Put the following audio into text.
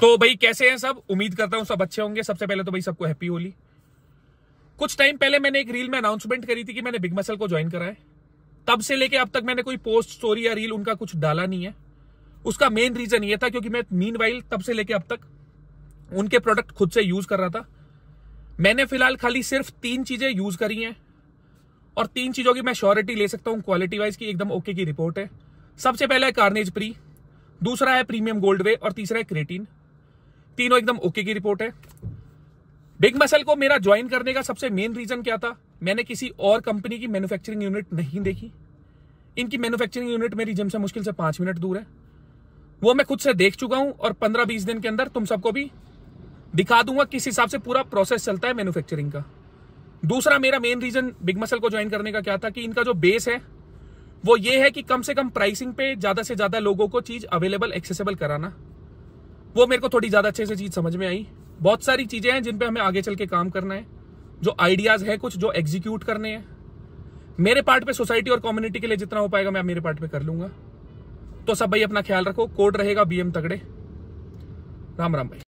तो भाई कैसे हैं सब उम्मीद करता हूं सब अच्छे होंगे सबसे पहले तो भाई सबको हैप्पी होली कुछ टाइम पहले मैंने एक रील में अनाउंसमेंट करी थी कि मैंने बिग मसल को ज्वाइन करा है तब से लेके अब तक मैंने कोई पोस्ट स्टोरी या रील उनका कुछ डाला नहीं है उसका मेन रीजन ये था क्योंकि मैं मीन तब से लेके अब तक उनके प्रोडक्ट खुद से यूज कर रहा था मैंने फिलहाल खाली सिर्फ तीन चीजें यूज करी हैं और तीन चीजों की मैं श्योरिटी ले सकता हूँ क्वालिटी वाइज की एकदम ओके की रिपोर्ट है सबसे पहला है कार्नेज प्री दूसरा है प्रीमियम गोल्ड वे और तीसरा है क्रेटीन तीनों एकदम ओके की रिपोर्ट है बिग मसल को मेरा ज्वाइन करने का सबसे मेन रीजन क्या था मैंने किसी और कंपनी की मैन्युफैक्चरिंग यूनिट नहीं देखी इनकी मैन्युफैक्चरिंग यूनिट मेरी जिम से मुश्किल से पांच मिनट दूर है वो मैं खुद से देख चुका हूं और पंद्रह बीस दिन के अंदर तुम सबको भी दिखा दूंगा किस हिसाब से पूरा प्रोसेस चलता है मैन्युफैक्चरिंग का दूसरा मेरा मेन रीजन बिग मसल को ज्वाइन करने का क्या था कि इनका जो बेस है वो ये है कि कम से कम प्राइसिंग पे ज्यादा से ज्यादा लोगों को चीज अवेलेबल एक्सेसिबल कराना वो मेरे को थोड़ी ज्यादा अच्छे से चीज समझ में आई बहुत सारी चीजें हैं जिन पे हमें आगे चल के काम करना है जो आइडियाज है कुछ जो एग्जीक्यूट करने हैं मेरे पार्ट पे सोसाइटी और कम्युनिटी के लिए जितना हो पाएगा मैं मेरे पार्ट पे कर लूंगा तो सब भाई अपना ख्याल रखो कोड रहेगा बीएम तगड़े राम राम भाई